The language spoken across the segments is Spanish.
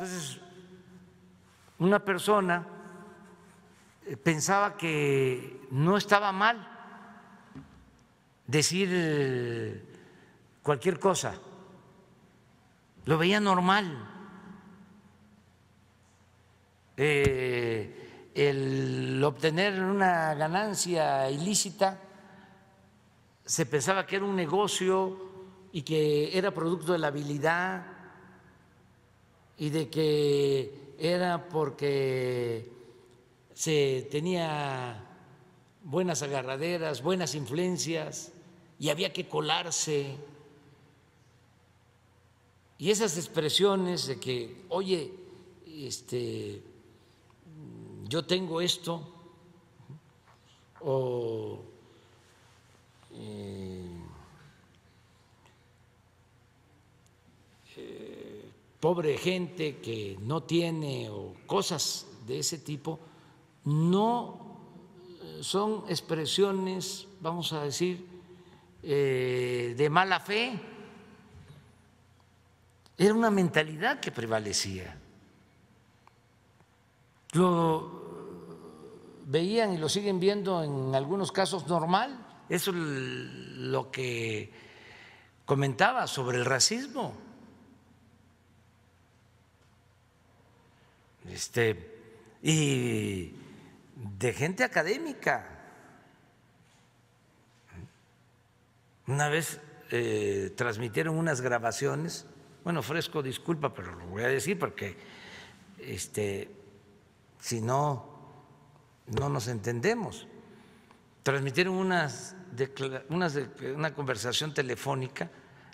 Entonces, una persona eh, pensaba que no estaba mal decir eh, cualquier cosa, lo veía normal. Eh, el obtener una ganancia ilícita se pensaba que era un negocio y que era producto de la habilidad y de que era porque se tenía buenas agarraderas, buenas influencias y había que colarse. Y esas expresiones de que, oye, este, yo tengo esto, o pobre gente que no tiene o cosas de ese tipo, no eh, son expresiones, vamos a decir, eh, de mala fe. Era una mentalidad que prevalecía. Lo eh, veían y lo siguen viendo en algunos casos normal. Eso es lo que comentaba sobre el racismo. este, y de gente académica. Una vez eh, transmitieron unas grabaciones, bueno, ofrezco disculpa, pero lo voy a decir porque este, si no, no nos entendemos. Transmitieron unas, una conversación telefónica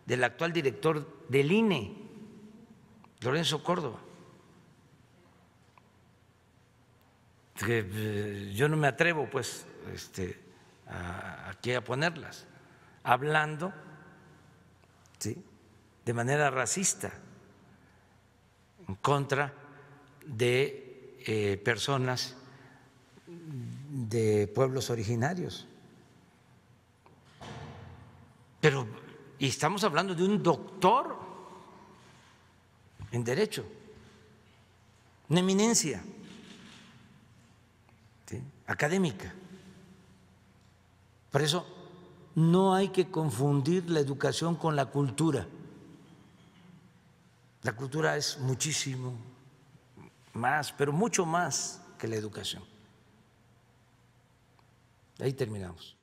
del actual director del INE, Lorenzo Córdoba. Eh, yo no me atrevo pues este, a, aquí a ponerlas, hablando de manera racista en contra de eh, personas de pueblos originarios. Pero, y estamos hablando de un doctor en derecho, una eminencia académica. Por eso no hay que confundir la educación con la cultura. La cultura es muchísimo más, pero mucho más que la educación. Ahí terminamos.